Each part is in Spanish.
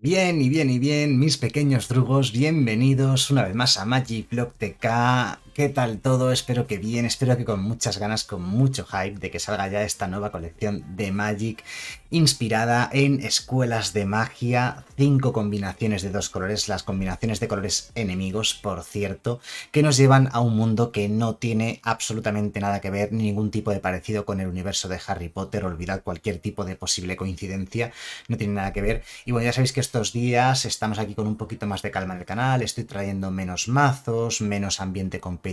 Bien y bien y bien, mis pequeños drugos, bienvenidos una vez más a Magic Block TK, ¿Qué tal todo? Espero que bien, espero que con muchas ganas, con mucho hype de que salga ya esta nueva colección de Magic inspirada en escuelas de magia, cinco combinaciones de dos colores, las combinaciones de colores enemigos, por cierto, que nos llevan a un mundo que no tiene absolutamente nada que ver, ningún tipo de parecido con el universo de Harry Potter, olvidad cualquier tipo de posible coincidencia, no tiene nada que ver. Y bueno, ya sabéis que estos días estamos aquí con un poquito más de calma en el canal, estoy trayendo menos mazos, menos ambiente competitivo,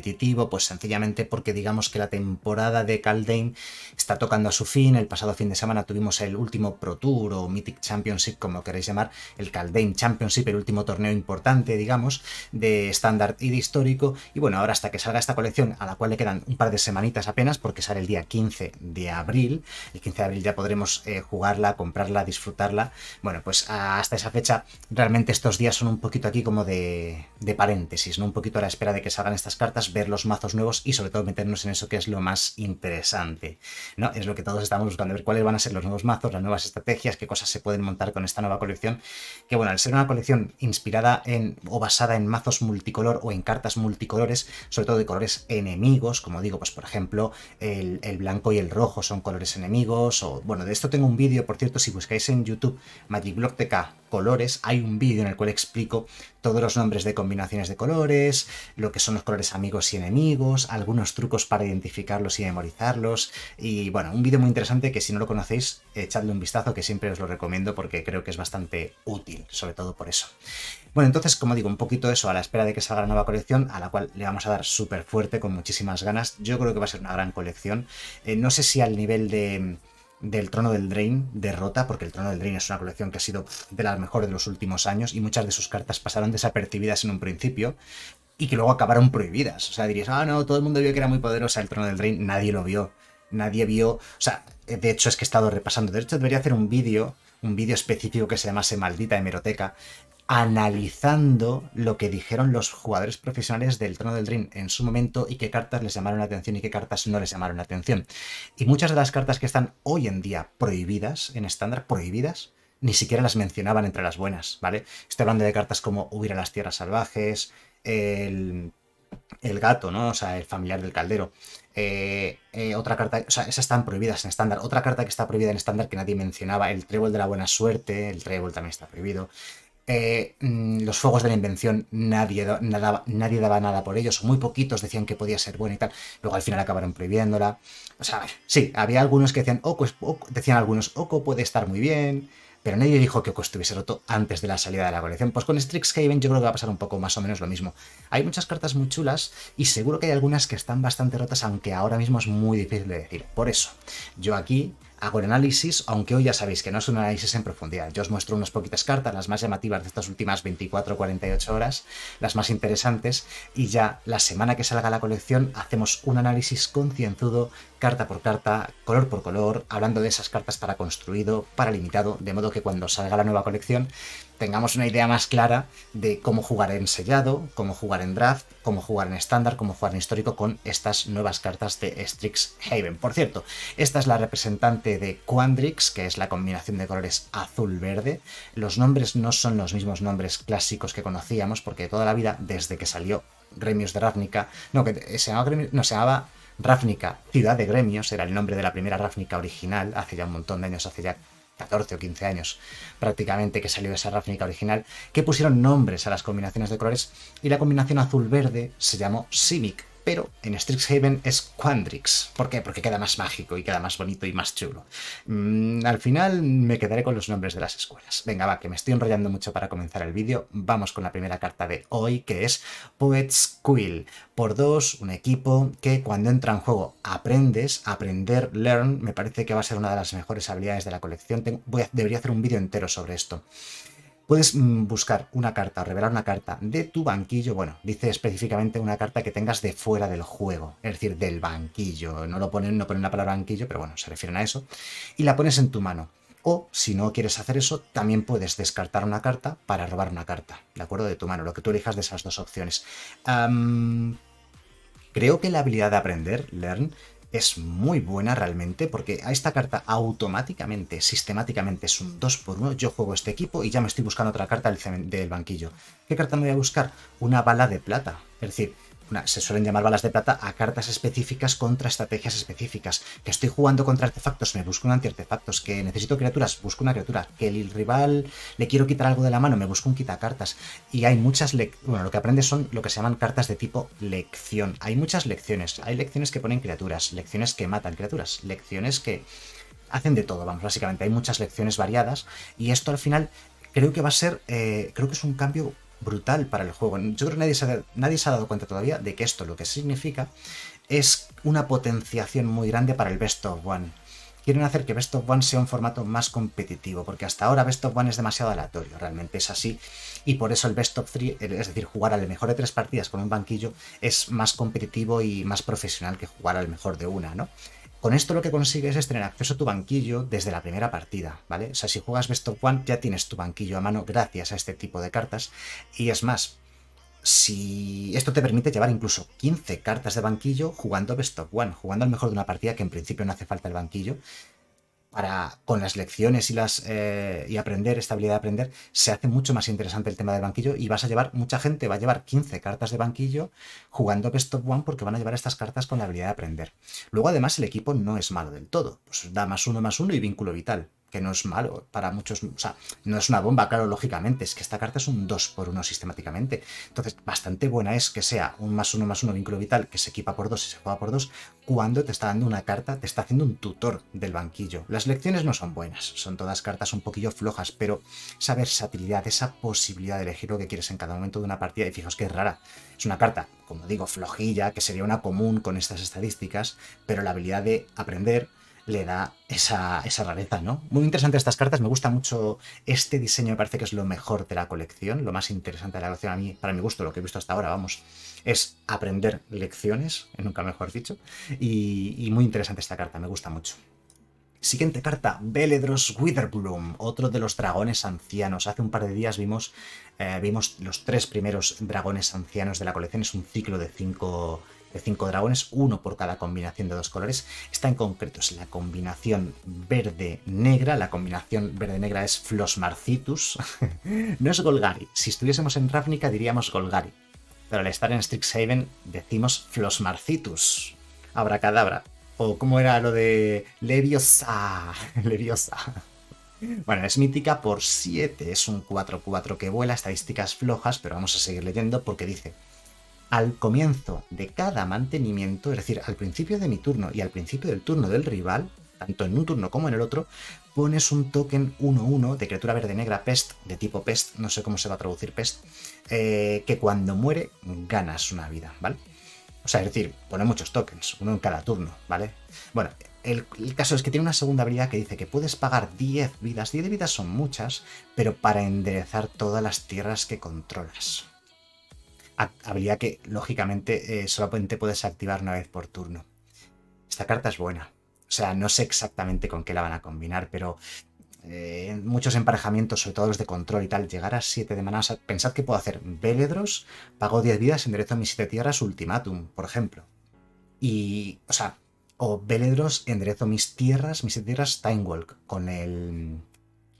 pues sencillamente porque digamos que la temporada de Caldein está tocando a su fin. El pasado fin de semana tuvimos el último Pro Tour o Mythic Championship, como queréis llamar, el Caldein Championship, el último torneo importante, digamos, de estándar y de histórico. Y bueno, ahora hasta que salga esta colección, a la cual le quedan un par de semanitas apenas, porque sale el día 15 de abril. El 15 de abril ya podremos eh, jugarla, comprarla, disfrutarla. Bueno, pues ah, hasta esa fecha, realmente estos días son un poquito aquí como de, de paréntesis, ¿no? Un poquito a la espera de que salgan estas cartas ver los mazos nuevos y sobre todo meternos en eso que es lo más interesante. ¿no? Es lo que todos estamos buscando, ver cuáles van a ser los nuevos mazos, las nuevas estrategias, qué cosas se pueden montar con esta nueva colección. Que bueno, al ser una colección inspirada en o basada en mazos multicolor o en cartas multicolores, sobre todo de colores enemigos, como digo, pues por ejemplo, el, blanco y el rojo son colores enemigos, o bueno, de esto tengo un vídeo, por cierto, si buscáis en YouTube Magic Block colores. Hay un vídeo en el cual explico todos los nombres de combinaciones de colores, lo que son los colores amigos y enemigos, algunos trucos para identificarlos y memorizarlos. Y bueno, un vídeo muy interesante que si no lo conocéis, echadle un vistazo que siempre os lo recomiendo porque creo que es bastante útil, sobre todo por eso. Bueno, entonces, como digo, un poquito eso, a la espera de que salga la nueva colección, a la cual le vamos a dar súper fuerte, con muchísimas ganas. Yo creo que va a ser una gran colección. Eh, no sé si al nivel de del Trono del Drain derrota, porque el Trono del Drain es una colección que ha sido de las mejores de los últimos años y muchas de sus cartas pasaron desapercibidas en un principio y que luego acabaron prohibidas. O sea, dirías, ah, no, todo el mundo vio que era muy poderosa el Trono del Drain, nadie lo vio, nadie vio, o sea, eh, de hecho es que he estado repasando, de hecho debería hacer un vídeo, un vídeo específico que se llamase Maldita Hemeroteca, analizando lo que dijeron los jugadores profesionales del Trono del Dream en su momento y qué cartas les llamaron la atención y qué cartas no les llamaron la atención. Y muchas de las cartas que están hoy en día prohibidas, en estándar prohibidas, ni siquiera las mencionaban entre las buenas, ¿vale? Estoy hablando de cartas como Huir a las Tierras Salvajes, el, gato, ¿no? O sea, el familiar del caldero. Eh, eh, otra carta, o sea, esas están prohibidas en estándar. Otra carta que está prohibida en estándar que nadie mencionaba, el trébol de la buena suerte, el trébol también está prohibido. Eh, mm, los fuegos de la invención nadie, nadie daba nada por ellos, muy poquitos decían que podía ser buena y tal. Luego al final acabaron prohibiéndola. O sea, sí, había algunos que decían, Oco, oh, pues, oh, decían algunos, Oco oh, puede estar muy bien, pero nadie dijo que Oco estuviese roto antes de la salida de la colección. Pues con Strixhaven yo creo que va a pasar un poco más o menos lo mismo. Hay muchas cartas muy chulas y seguro que hay algunas que están bastante rotas, aunque ahora mismo es muy difícil de decir. Por eso, yo aquí hago el análisis, aunque hoy ya sabéis que no es un análisis en profundidad. Yo os muestro unas poquitas cartas, las más llamativas de estas últimas 24 48 horas, las más interesantes, y ya la semana que salga la colección hacemos un análisis concienzudo, carta por carta, color por color, hablando de esas cartas para construido, para limitado, de modo que cuando salga la nueva colección tengamos una idea más clara de cómo jugar en sellado, cómo jugar en draft, cómo jugar en estándar, cómo jugar en histórico con estas nuevas cartas de Haven. Por cierto, esta es la representante de Quandrix, que es la combinación de colores azul-verde. Los nombres no son los mismos nombres clásicos que conocíamos, porque toda la vida, desde que salió Gremios de Ravnica, no, que se llamaba, no, Ravnica, Ciudad de Gremios, era el nombre de la primera Ravnica original, hace ya un montón de años, hace ya 14 o 15 años prácticamente que salió esa ráfnica original, que pusieron nombres a las combinaciones de colores y la combinación azul-verde se llamó Simic, pero en Strixhaven es Quandrix. ¿Por qué? Porque queda más mágico y queda más bonito y más chulo. Mm, al final me quedaré con los nombres de las escuelas. Venga, va, que me estoy enrollando mucho para comenzar el vídeo. Vamos con la primera carta de hoy, que es Poet's Quill. Por dos, un equipo que cuando entra en juego aprendes, aprender, learn, me parece que va a ser una de las mejores habilidades de la colección. debería hacer un vídeo entero sobre esto puedes mm, buscar una carta, revelar una carta de tu banquillo, bueno, dice específicamente una carta que tengas de fuera del juego, es decir, del banquillo, no lo ponen, no ponen la palabra banquillo, pero bueno, se refieren a eso, y la pones en tu mano. O si no quieres hacer eso, también puedes descartar una carta para robar una carta, ¿de acuerdo? De tu mano, lo que tú elijas de esas dos opciones. creo que la habilidad de aprender, Learn, es muy buena realmente, porque a esta carta automáticamente, sistemáticamente es un 2 mm. por 1 Yo juego este equipo y ya me estoy buscando otra carta del, del banquillo. ¿Qué carta me voy a buscar? Una bala de plata. Es decir, se suelen llamar balas de plata a cartas específicas contra estrategias específicas. Que estoy jugando contra artefactos, me busco un antiartefactos. Que necesito criaturas, busco una criatura. Que el rival le quiero quitar algo de la mano, me busco un quitacartas. Y hay muchas. Bueno, lo que aprendes son lo que se llaman cartas de tipo lección. Hay muchas lecciones. Hay lecciones que ponen criaturas, lecciones que matan criaturas, lecciones que. Hacen de todo, vamos, básicamente. Hay muchas lecciones variadas. Y esto al final creo que va a ser. Eh, creo que es un cambio brutal para el juego. Yo creo que nadie se, ha, nadie se ha dado cuenta todavía de que esto lo que significa es una potenciación muy grande para el Best of One. Quieren hacer que Best of One sea un formato más competitivo, porque hasta ahora Best of One es demasiado aleatorio, realmente es así, y por eso el Best of Three, eh, es decir, jugar al mejor de tres partidas con un banquillo, es más competitivo y más profesional que jugar al mejor de una, ¿no? Con esto lo que consigues es tener acceso a tu banquillo desde la primera partida, ¿vale? O sea, si juegas Best of One ya tienes tu banquillo a mano gracias a este tipo de cartas. Y es más, si esto te permite llevar incluso 15 cartas de banquillo jugando Best of One, jugando al mejor de una partida que en principio no hace falta el banquillo, para, con las lecciones y, las, eh, y aprender, esta habilidad de aprender, se hace mucho más interesante el tema del banquillo y vas a llevar, mucha gente va a llevar 15 cartas de banquillo jugando Best of One porque van a llevar estas cartas con la habilidad de aprender. Luego además el equipo no es malo del todo, pues da más uno más uno y vínculo vital que no es malo para muchos, o sea, no es una bomba, claro, lógicamente, es que esta carta es un 2 por 1 sistemáticamente. Entonces, bastante buena es que sea un más uno más 1 vínculo vital que se equipa por dos y se juega por dos cuando te está dando una carta, te está haciendo un tutor del banquillo. Las lecciones no son buenas, son todas cartas un poquillo flojas, pero esa versatilidad, esa posibilidad de elegir lo que quieres en cada momento de una partida, y fijaos que es rara, es una carta, como digo, flojilla, que sería una común con estas estadísticas, pero la habilidad de aprender le da esa, rareza, ¿no? Muy interesante estas cartas, me gusta mucho este diseño, me parece que es lo mejor de la colección, lo más interesante de la colección a mí, para mi gusto, lo que he visto hasta ahora, vamos, es aprender lecciones, eh, nunca mejor dicho, y, muy interesante esta carta, me gusta mucho. Siguiente carta, Beledros Witherbloom, otro de los dragones ancianos. Hace un par de días vimos, eh, vimos los tres primeros dragones ancianos de la colección, es un ciclo de cinco de 5 dragones, uno por cada combinación de dos colores. está en concreto es la combinación verde-negra, la combinación verde-negra es Flosmarcitus, no es Golgari, si estuviésemos en Ravnica diríamos Golgari, pero al estar en Strixhaven decimos Flosmarcitus, abracadabra, o como era lo de Leviosa, Leviosa. Bueno, es mítica por 7, es un 4-4 que vuela, estadísticas flojas, pero vamos a seguir leyendo porque dice, al comienzo de cada mantenimiento, es decir, al principio de mi turno y al principio del turno del rival, tanto en un turno como en el otro, pones un token 1-1 de criatura verde-negra Pest, de tipo Pest, no sé cómo se va a traducir Pest, eh, que cuando muere ganas una vida, ¿vale? O sea, es decir, pone muchos tokens, uno en cada turno, ¿vale? Bueno, el, el, caso es que tiene una segunda habilidad que dice que puedes pagar 10 vidas. 10 vidas son muchas, pero para enderezar todas las tierras que controlas habilidad que lógicamente eh, solamente puedes activar una vez por turno. Esta carta es buena. O sea, no sé exactamente con qué la van a combinar, pero eh, muchos emparejamientos, sobre todo los de control y tal, llegar a 7 de maná. pensad que puedo hacer Veledros, pago 10 vidas, enderezo mis 7 tierras, Ultimatum, por ejemplo. Y, o sea, o Veledros, enderezo mis tierras, mis 7 tierras, Timewalk, con el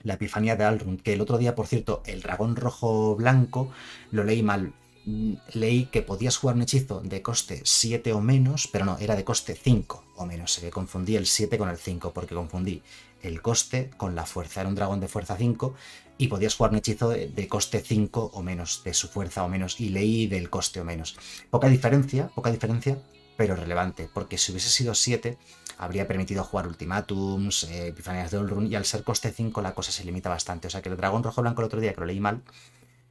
la epifanía de Alrun, que el otro día, por cierto, el dragón rojo blanco lo leí mal. Mm, leí que podías jugar un hechizo de coste 7 o menos, pero no, era de coste 5 o menos. Se confundí el 7 con el 5 porque confundí el coste con la fuerza. Era un dragón de fuerza 5 y podías jugar un hechizo de, coste 5 o menos, de su fuerza o menos, y leí del coste o menos. Poca diferencia, poca diferencia, pero relevante, porque si hubiese sido 7 habría permitido jugar ultimatums, eh, epifanías de Olrun, y al ser coste 5 la cosa se limita bastante. O sea que el dragón rojo blanco el otro día, que lo leí mal,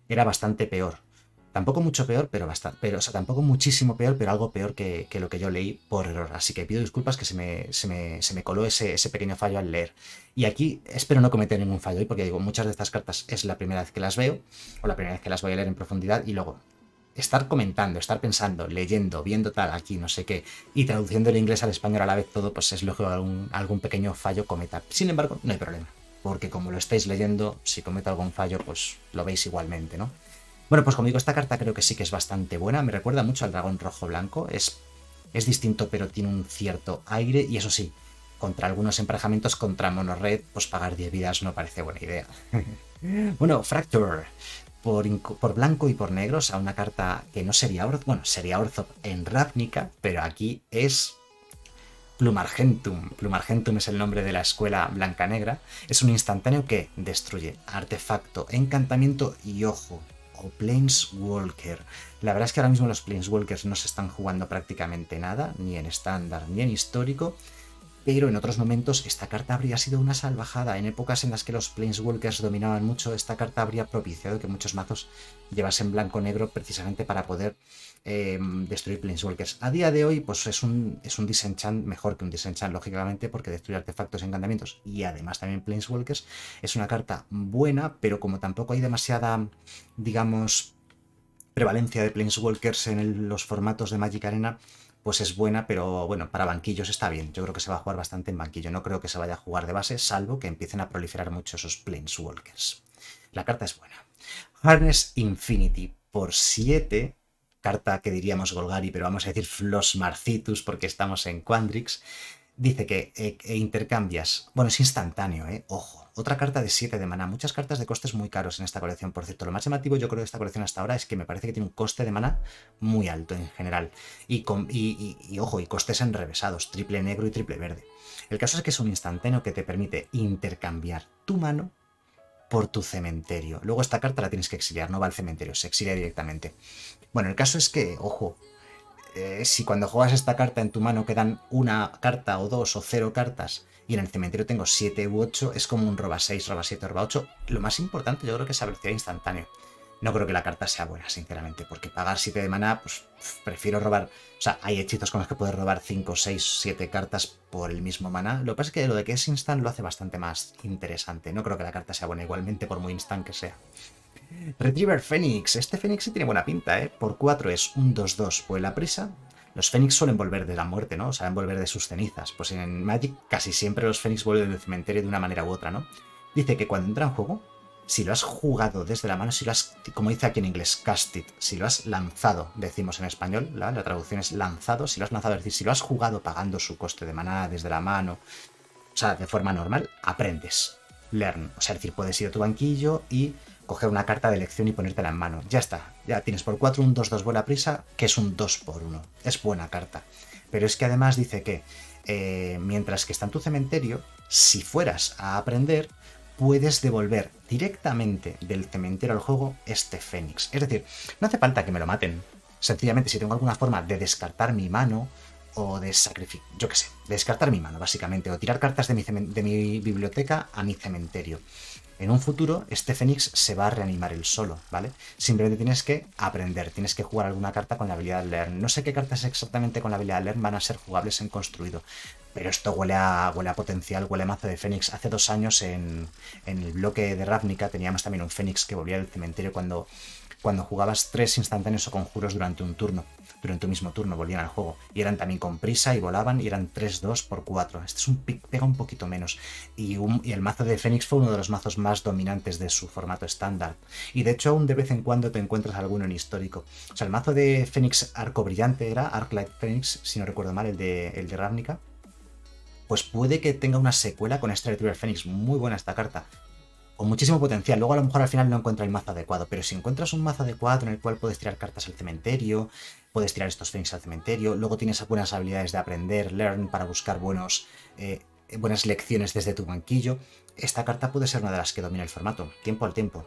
era bastante peor Tampoco mucho peor, pero bastante. Pero, o sea, tampoco muchísimo peor, pero algo peor que, lo que yo leí por error. Así que pido disculpas que se me, se me, se me coló ese, pequeño fallo al leer. Y aquí espero no cometer ningún fallo, hoy porque digo, muchas de estas cartas es la primera vez que las veo, o la primera vez que las voy a leer en profundidad, y luego estar comentando, estar pensando, leyendo, viendo tal, aquí, no sé qué, y traduciendo el inglés al español a la vez todo, pues es lógico algún, algún pequeño fallo cometa. Sin embargo, no hay problema, porque como lo estáis leyendo, si cometa algún fallo, pues lo veis igualmente, ¿no? Bueno, pues como digo, esta carta creo que sí que es bastante buena. Me recuerda mucho al dragón rojo-blanco. Es, es distinto, pero tiene un cierto aire. Y eso sí, contra algunos emparejamientos contra Mono Red, pues pagar 10 vidas no parece buena idea. bueno, Fracture. Por, blanco y por negros a una carta que no sería Orthop, bueno, sería Orthop en Ravnica, pero aquí es Plumargentum. Plumargentum es el nombre de la escuela blanca-negra. Es un instantáneo que destruye artefacto, encantamiento y ojo, o Planeswalker. La verdad es que ahora mismo los Planeswalkers no se están jugando prácticamente nada, ni en estándar ni en histórico, pero en otros momentos esta carta habría sido una salvajada. En épocas en las que los Planeswalkers dominaban mucho, esta carta habría propiciado que muchos mazos llevasen blanco-negro precisamente para poder Em, destruir Planeswalkers. A día de hoy, pues es un, es un disenchant mejor que un disenchant, lógicamente, porque destruye artefactos y encantamientos y además también Planeswalkers es una carta buena, pero como tampoco hay demasiada, digamos, prevalencia de Planeswalkers en los formatos de Magic Arena, pues es buena, pero bueno, para banquillos está bien. Yo creo que se va a jugar bastante en banquillo. No creo que se vaya a jugar de base, salvo que empiecen a proliferar mucho esos Planeswalkers. La carta es buena. Harness Infinity por 7 carta que diríamos Golgari, pero vamos a decir Flos Marcitus porque estamos en Quandrix, dice que eh, intercambias, bueno, es instantáneo, eh, ojo, otra carta de 7 de mana, muchas cartas de costes muy caros en esta colección, por cierto, lo más llamativo yo creo de esta colección hasta ahora es que me parece que tiene un coste de mana muy alto en general, y, con, y ojo, y costes enrevesados, triple negro y triple verde. El caso es que es un instantáneo que te permite intercambiar tu mano por tu cementerio. Luego esta carta la tienes que exiliar, no va al cementerio, se exilia directamente. Bueno, el caso es que, ojo, eh, si cuando juegas esta carta en tu mano quedan una carta o dos o cero cartas y en el cementerio tengo siete u ocho, es como un roba 6, roba 7, roba 8. Lo más importante yo creo que es a velocidad instantánea. No creo que la carta sea buena, sinceramente, porque pagar 7 de mana, pues prefiero robar... O sea, hay hechizos con los que puedes robar 5, 6, 7 cartas por el mismo maná. Lo que pasa es que lo de que es instant lo hace bastante más interesante. No creo que la carta sea buena igualmente, por muy instant que sea. Retriever Fénix. Este Fénix sí tiene buena pinta, ¿eh? Por 4 es un 2-2, pues la prisa... Los Fénix suelen volver de la muerte, ¿no? O sea, volver de sus cenizas. Pues en Magic casi siempre los Fénix vuelven del cementerio de una manera u otra, ¿no? Dice que cuando entra en juego, si lo has jugado desde la mano, si lo has, como dice aquí en inglés, cast it, si lo has lanzado, decimos en español, ¿la? traducción es lanzado, si lo has lanzado, es decir, si lo has jugado pagando su coste de maná desde la mano, o sea, de forma normal, aprendes, learn, o sea, es decir, puedes ir a tu banquillo y coger una carta de elección y ponértela en mano, ya está, ya tienes por 4 un 2-2 buena prisa, que es un 2 por 1, es buena carta, pero es que además dice que eh, mientras que está en tu cementerio, si fueras a aprender, puedes devolver directamente del cementerio al juego este Fénix. Es decir, no hace falta que me lo maten. Sencillamente, si tengo alguna forma de descartar mi mano o de sacrificar, yo qué sé, descartar mi mano básicamente, o tirar cartas de mi biblioteca a mi cementerio en un futuro este Fénix se va a reanimar él solo, ¿vale? Simplemente tienes que aprender, tienes que jugar alguna carta con la habilidad de Learn. No sé qué cartas exactamente con la habilidad de Learn van a ser jugables en construido, pero esto huele a, huele potencial, huele a mazo de Fénix. Hace dos años en, el bloque de Ravnica teníamos también un Fénix que volvía del cementerio cuando, cuando jugabas tres instantáneos o conjuros durante un turno pero en tu mismo turno volvían al juego. Y eran también con prisa y volaban y eran 3-2 por 4. Este es un pega un poquito menos. Y, el mazo de Fénix fue uno de los mazos más dominantes de su formato estándar. Y de hecho aún de vez en cuando te encuentras alguno en histórico. O sea, el mazo de Fénix Arco Brillante era Arclight Fénix, si no recuerdo mal, el de, el de Ravnica pues puede que tenga una secuela con este Retriever Fénix, Muy buena esta carta con muchísimo potencial. Luego a lo mejor al final no encuentra el mazo adecuado, pero si encuentras un mazo adecuado en el cual puedes tirar cartas al cementerio, puedes tirar estos Fenix al cementerio, luego tienes algunas habilidades de aprender, learn para buscar eh, buenas lecciones desde tu banquillo, esta carta puede ser una de las que domina el formato, tiempo al tiempo.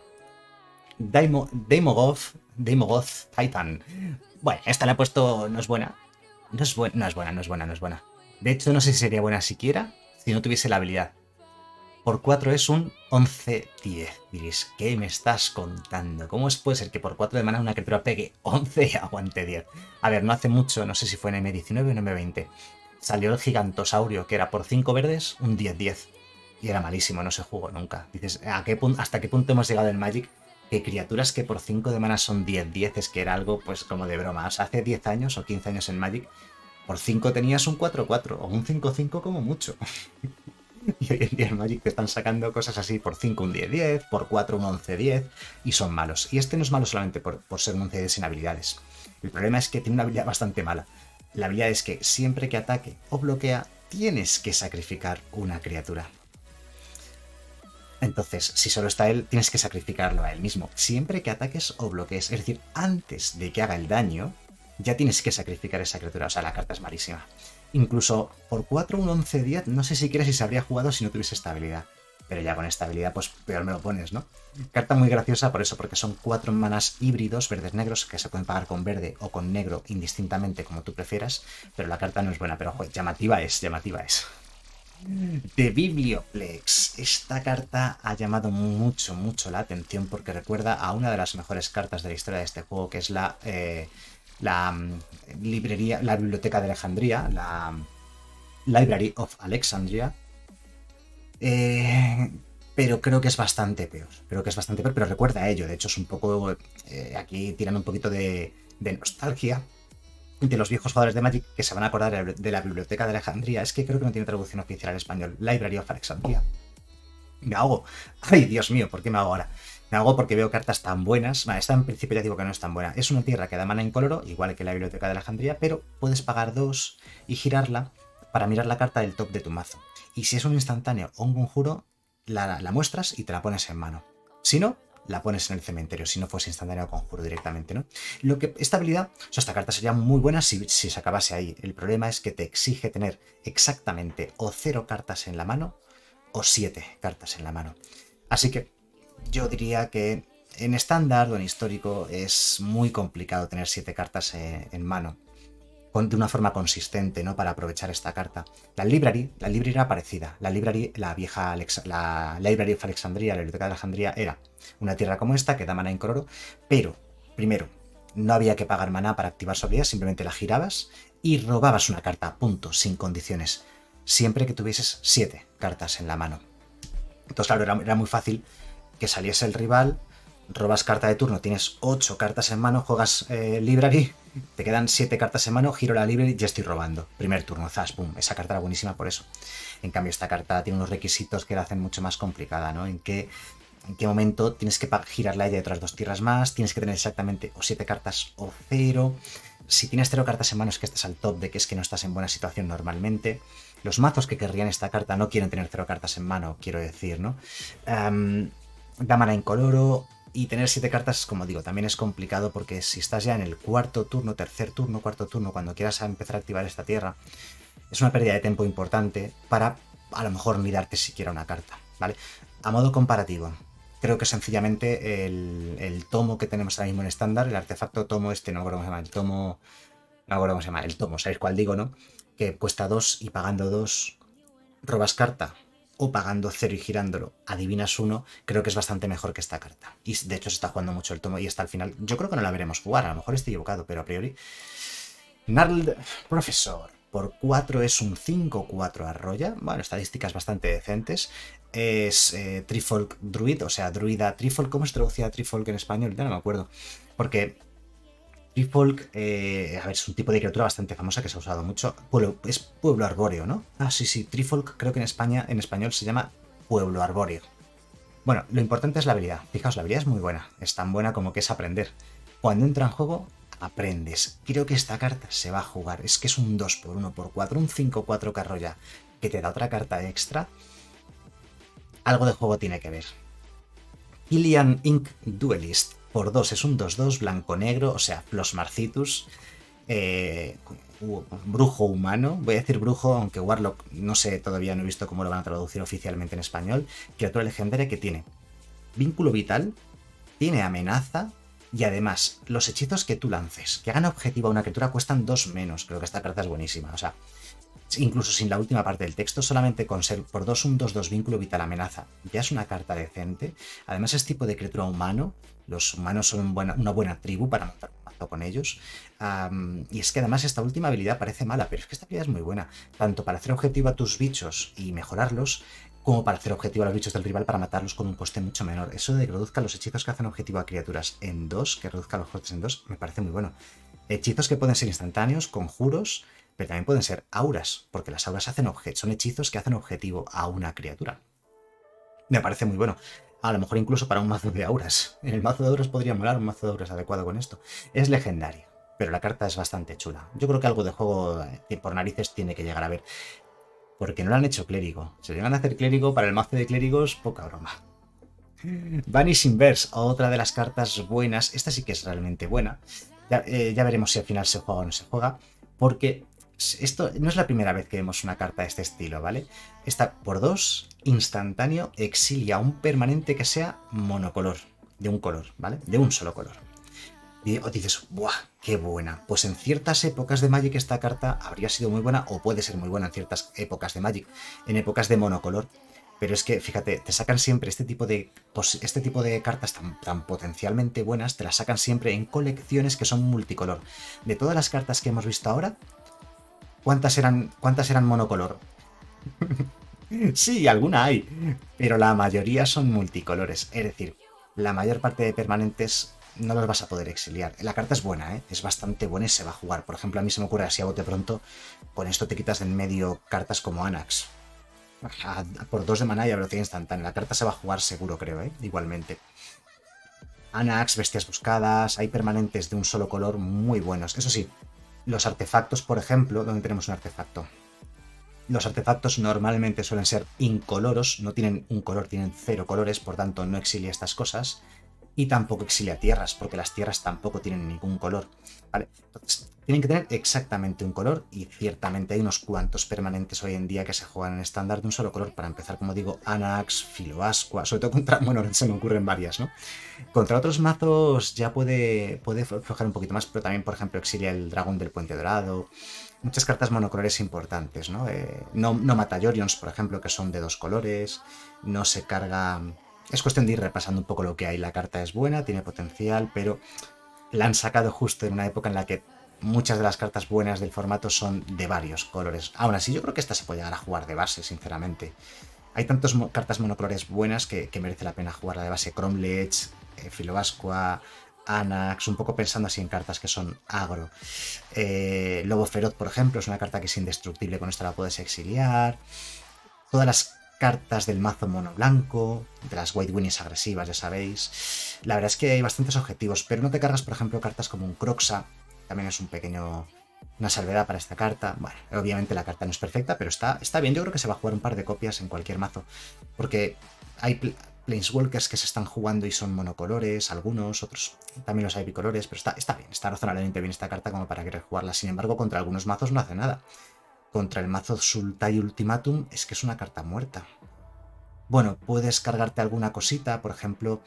Daimogoth, Daimogoth Titan. Bueno, esta la he puesto, no es buena. No es, buena, no es buena, no es buena, no es buena. De hecho, no sé si sería buena siquiera si no tuviese la habilidad por 4 es un 11-10. Diréis, ¿qué me estás contando? ¿Cómo es, puede ser que por 4 de mana una criatura pegue 11 y aguante 10? A ver, no hace mucho, no sé si fue en M19 o en M20, salió el gigantosaurio, que era por 5 verdes, un 10-10. Y era malísimo, no se jugó nunca. Dices, ¿a qué ¿hasta qué punto hemos llegado en Magic? Que criaturas que por 5 de mana son 10-10 es que era algo pues como de broma. hace 10 años o 15 años en Magic, por 5 tenías un 4-4 o un 5-5 como mucho. Y hoy en día en Magic te están sacando cosas así por 5 un 10-10, por 4 un 11-10, y son malos. Y este no es malo solamente por, ser un 11 sin habilidades. El problema es que tiene una habilidad bastante mala. La habilidad es que siempre que ataque o bloquea, tienes que sacrificar una criatura. Entonces, si solo está él, tienes que sacrificarlo a él mismo. Siempre que ataques o bloquees, es decir, antes de que haga el daño, ya tienes que sacrificar esa criatura. O sea, la carta es malísima. Incluso por 4, un 11, 10, no sé si quieres si se habría jugado si no tuviese habilidad. Pero ya con esta habilidad, pues peor me lo pones, ¿no? Carta muy graciosa por eso, porque son cuatro mm. manas híbridos, verdes negros, que se pueden pagar con verde o con negro, indistintamente, como tú prefieras. Pero la carta no es buena, pero joder, llamativa es, llamativa es. de Biblioplex. Esta carta ha llamado mucho, mucho la atención porque recuerda a una de las mejores cartas de la historia de este juego, que es la eh, la mm, librería, la biblioteca de Alejandría, la Library of Alexandria. Eh, pero creo que es bastante peor. Creo que es bastante peor, pero recuerda a ello. De hecho, es un poco. Eh, aquí tirando un poquito de, nostalgia de los viejos jugadores de Magic que se van a acordar de la biblioteca de Alejandría. Es que creo que no tiene traducción oficial al español. Library of Alexandria. Me ahogo. Ay, Dios mío, ¿por qué me hago ahora? Hago porque veo cartas tan buenas. Bueno, esta en principio ya digo que no es tan buena. Es una tierra que da mana incoloro, igual que la biblioteca de Alejandría, pero puedes pagar dos y girarla para mirar la carta del top de tu mazo. Y si es un instantáneo o un conjuro, la, muestras y te la pones en mano. Si no, la pones en el cementerio, si no fuese instantáneo o conjuro directamente, ¿no? Lo que, esta habilidad, o esta carta sería muy buena si, si se acabase ahí. El problema es que te exige tener exactamente o cero cartas en la mano o siete cartas en la mano. Así que yo diría que en estándar o en histórico es muy complicado tener siete cartas eh, en, mano con, de una forma consistente ¿no? para aprovechar esta carta. La library, la era parecida. La library, la vieja la Library of Alexandria, la biblioteca de Alejandría, era una tierra como esta que da mana en Cororo, pero primero no había que pagar maná para activar su habilidad, simplemente la girabas y robabas una carta, punto, sin condiciones, siempre que tuvieses siete cartas en la mano. Entonces, claro, era muy fácil que saliese el rival, robas carta de turno, tienes 8 cartas en mano, juegas libre eh, library, te quedan 7 cartas en mano, giro la libre y ya estoy robando. Primer turno, zas, pum, esa carta era buenísima por eso. En cambio, esta carta tiene unos requisitos que la hacen mucho más complicada, ¿no? En qué, en qué momento tienes que girarla ella de otras dos tierras más, tienes que tener exactamente o 7 cartas o 0. Si tienes 0 cartas en mano es que estás al top de que es que no estás en buena situación normalmente. Los mazos que querrían esta carta no quieren tener 0 cartas en mano, quiero decir, ¿no? en coloro y tener siete cartas, como digo, también es complicado porque si estás ya en el cuarto turno, tercer turno, cuarto turno, cuando quieras empezar a activar esta tierra, es una pérdida de tiempo importante para a lo mejor mirarte siquiera una carta, ¿vale? A modo comparativo, creo que sencillamente el, tomo que tenemos ahora mismo en estándar, el artefacto tomo este, no me acuerdo cómo se llama, el tomo, no me acuerdo cómo se llama, el tomo, ¿sabéis cuál digo, no? Que cuesta 2 y pagando 2 robas carta, o pagando 0 y girándolo, adivinas uno, creo que es bastante mejor que esta carta. Y de hecho se está jugando mucho el tomo y está al final. Yo creo que no la veremos jugar, a lo mejor estoy equivocado, pero a priori. Narl, Profesor. Por 4 es un 5-4 arroya. Bueno, estadísticas bastante decentes. Es eh, Trifolk Druid, o sea, Druida Trifolk. ¿Cómo se traducía Trifolk en español? Ya no me acuerdo. Porque Trifolk, eh, a ver, es un tipo de criatura bastante famosa que se ha usado mucho. es pueblo arbóreo, ¿no? Ah, sí, sí, Trifolk creo que en España, en español se llama pueblo arbóreo. Bueno, lo importante es la habilidad. Fijaos, la habilidad es muy buena. Es tan buena como que es aprender. Cuando entras en juego, aprendes. Creo que esta carta se va a jugar. Es que es un 2x1 x 4, un 5-4 carroya, que te da otra carta extra. Algo de juego tiene que ver. Ilian Inc. Duelist por 2 es un 2-2 blanco-negro, o sea, los Marcitus. Eh, brujo humano, voy a decir brujo, aunque Warlock no sé todavía, no he visto cómo lo van a traducir oficialmente en español. Criatura legendaria que tiene vínculo vital, tiene amenaza y además los hechizos que tú lances, que hagan objetivo a una criatura, cuestan 2 menos. Creo que esta carta es buenísima, o sea incluso sin la última parte del texto, solamente con ser por 2 un 2-2 vínculo vital amenaza. Ya es una carta decente. Además es tipo de criatura humano. Los humanos son una buena tribu para matar con ellos. y es que además esta última habilidad parece mala, pero es que esta habilidad es muy buena. Tanto para hacer objetivo a tus bichos y mejorarlos, como para hacer objetivo a los bichos del rival para matarlos con un coste mucho menor. Eso de que reduzca los hechizos que hacen objetivo a criaturas en 2, que reduzca los costes en 2, me parece muy bueno. Hechizos que pueden ser instantáneos, conjuros, pero también pueden ser auras, porque las auras hacen son hechizos que hacen objetivo a una criatura. Me parece muy bueno. A lo mejor incluso para un mazo de auras. En el mazo de auras podría molar un mazo de auras adecuado con esto. Es legendario, pero la carta es bastante chula. Yo creo que algo de juego eh, por narices tiene que llegar a ver. Porque no lo han hecho clérigo. Se llegan a hacer clérigo para el mazo de clérigos, poca broma. Vanishing Inverse, otra de las cartas buenas. Esta sí que es realmente buena. Ya, eh, ya, veremos si al final se juega o no se juega. Porque esto no es la primera vez que vemos una carta de este estilo, ¿vale? Esta por dos, instantáneo, exilia un permanente que sea monocolor, de un color, ¿vale? De un solo color. Y, o dices, ¡buah! ¡Qué buena! Pues en ciertas épocas de Magic esta carta habría sido muy buena o puede ser muy buena en ciertas épocas de Magic, en épocas de monocolor. Pero es que, fíjate, te sacan siempre este tipo de, este tipo de cartas tan, tan, potencialmente buenas, te las sacan siempre en colecciones que son multicolor. De todas las cartas que hemos visto ahora, ¿Cuántas eran, cuántas eran monocolor? sí, alguna hay, pero la mayoría son multicolores. Es decir, la mayor parte de permanentes no los vas a poder exiliar. La carta es buena, ¿eh? es bastante buena y se va a jugar. Por ejemplo, a mí se me ocurre así a bote pronto, con esto te quitas de en medio cartas como Anax. por dos de maná y a velocidad instantánea. La carta se va a jugar seguro, creo, ¿eh? igualmente. Anax, bestias buscadas, hay permanentes de un solo color muy buenos. Eso sí, los artefactos, por ejemplo, donde tenemos un artefacto. Los artefactos normalmente suelen ser incoloros, no tienen un color, tienen cero colores, por tanto no exilia estas cosas. Y tampoco exilia tierras, porque las tierras tampoco tienen ningún color. ¿vale? tienen que tener exactamente un color y ciertamente hay unos cuantos permanentes hoy en día que se juegan en estándar de un solo color. Para empezar, como digo, Anax, Filoasqua, sobre todo contra, bueno, se me ocurren varias, ¿no? Contra otros mazos ya puede, puede flojar un poquito más, pero también, por ejemplo, exilia el dragón del puente dorado, muchas cartas monocolores importantes, eh, ¿no? no, mata por ejemplo, que son de dos colores, no se carga... Es cuestión de ir repasando un poco lo que hay. La carta es buena, tiene potencial, pero la han sacado justo en una época en la que muchas de las cartas buenas del formato son de varios colores. Aún así, yo creo que esta se puede llegar a jugar de base, sinceramente. Hay tantas cartas monocolores buenas que, merece la pena jugarla de base. Cromlech, eh, Anax, un poco pensando así en cartas que son agro. Eh, Lobo Feroz, por ejemplo, es una carta que es indestructible, con esta la puedes exiliar. Todas las cartas del mazo mono blanco, de las White Winnies agresivas, ya sabéis. La verdad es que hay bastantes objetivos, pero no te cargas, por ejemplo, cartas como un Croxa, también es un pequeño una salvedad para esta carta. Bueno, obviamente la carta no es perfecta, pero está, está bien. Yo creo que se va a jugar un par de copias en cualquier mazo. Porque hay Planeswalkers que se están jugando y son monocolores, algunos, otros también los hay bicolores, pero está, está bien, está razonablemente bien esta carta como para querer jugarla. Sin embargo, contra algunos mazos no hace nada contra el mazo Sultai Ultimatum es que es una carta muerta. Bueno, puedes cargarte alguna cosita, por ejemplo,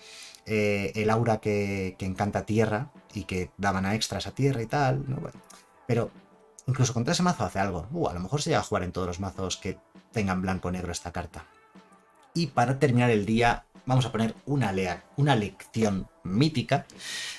eh, el aura que, encanta tierra y que daban a extras a tierra y tal, pero incluso contra ese mazo hace algo. Uh, a lo mejor se llega a jugar en todos los mazos que tengan blanco-negro esta carta. Y para terminar el día, vamos a poner una, una lección mítica,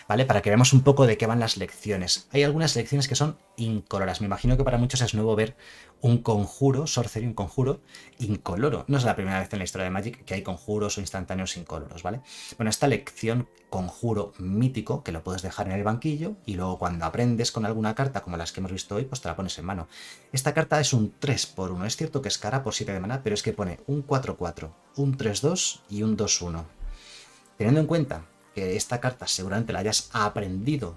¿vale? Para que veamos un poco de qué van las lecciones. Hay algunas lecciones que son incoloras. Me imagino que para muchos es nuevo ver un conjuro, sorcery, un conjuro incoloro. No es la primera vez en la historia de Magic que hay conjuros o instantáneos incoloros, ¿vale? Bueno, esta lección conjuro mítico, que lo puedes dejar en el banquillo y luego cuando aprendes con alguna carta, como las que hemos visto hoy, pues te la pones en mano. Esta carta es un 3 por 1. Es cierto que es cara por 7 de mana, pero es que pone un 4-4, un 3-2 y un 2-1. Teniendo en cuenta que esta carta seguramente la hayas aprendido,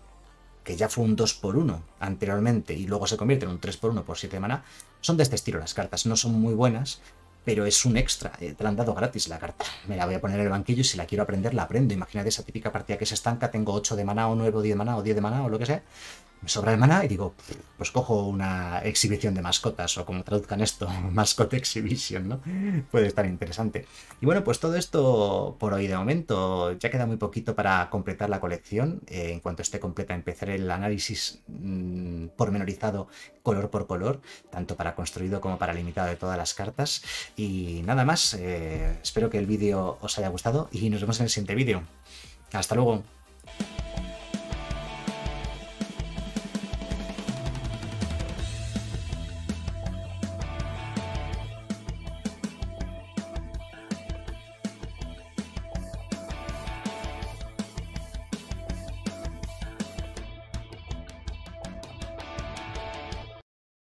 que ya fue un 2x1 anteriormente y luego se convierte en un 3x1 por 7 maná, son de este estilo las cartas, no son muy buenas, pero es un extra, eh, te la han dado gratis la carta. Me la voy a poner en el banquillo y si la quiero aprender la aprendo. Imagínate esa típica partida que se estanca, tengo 8 de maná o 9 o 10 de maná o 10 de maná o lo que sea, me sobra el maná y digo, pues cojo una exhibición de mascotas o como traduzcan esto, mascot exhibition, ¿no? Puede estar interesante. Y bueno, pues todo esto por hoy de momento. Ya queda muy poquito para completar la colección. Eh, en cuanto esté completa, empezaré el análisis mm, pormenorizado color por color, tanto para construido como para limitado de todas las cartas. Y nada más, eh, espero que el vídeo os haya gustado y nos vemos en el siguiente vídeo. Hasta luego.